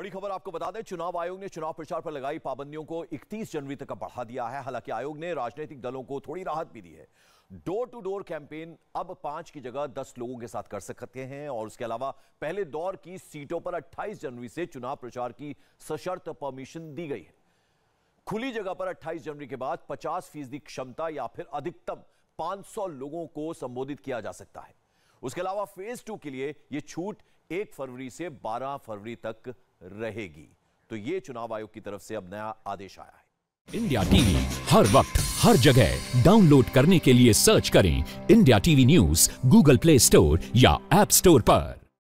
बड़ी खबर आपको बता दें चुनाव आयोग ने चुनाव प्रचार पर लगाई पाबंदियों को 31 जनवरी तक बढ़ा दिया है हालांकि आयोग ने राजनीतिक दलों को थोड़ी राहत भी दी है डोर टू डोर कैंपेन अब पांच की जगह दस लोगों के साथ कर सकते हैं और उसके अलावा पहले दौर की सीटों पर 28 जनवरी से चुनाव प्रचार की सशर्त परमिशन दी गई है खुली जगह पर अट्ठाईस जनवरी के बाद पचास फीसदी क्षमता या फिर अधिकतम पांच लोगों को संबोधित किया जा सकता है उसके अलावा फेज टू के लिए यह छूट एक फरवरी से बारह फरवरी तक रहेगी तो ये चुनाव आयोग की तरफ से अब नया आदेश आया है इंडिया टीवी हर वक्त हर जगह डाउनलोड करने के लिए सर्च करें India TV news Google Play Store या एप स्टोर पर